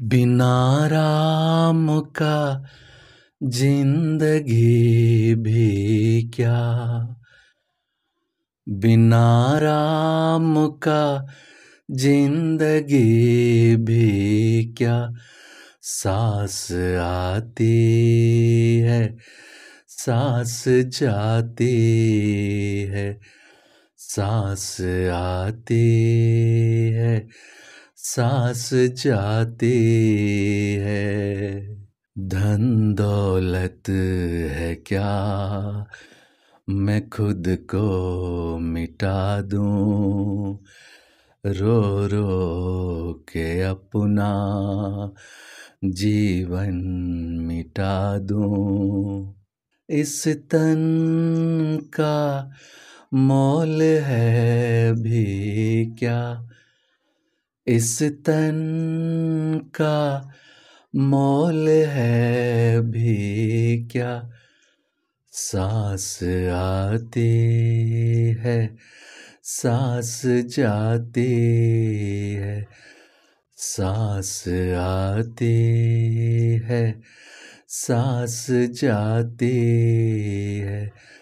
बिना राम का जिंदगी भी क्या बिना राम का जिंदगी भी क्या सांस आती है सांस जाती है सांस आती है सांस जाते है धन दौलत है क्या मैं खुद को मिटा दूं रो रो के अपना जीवन मिटा दूं इस तन का मोल है भी क्या इस तन का मोल है भी क्या सांस आती है सांस जाती है सांस आती है सांस जाती है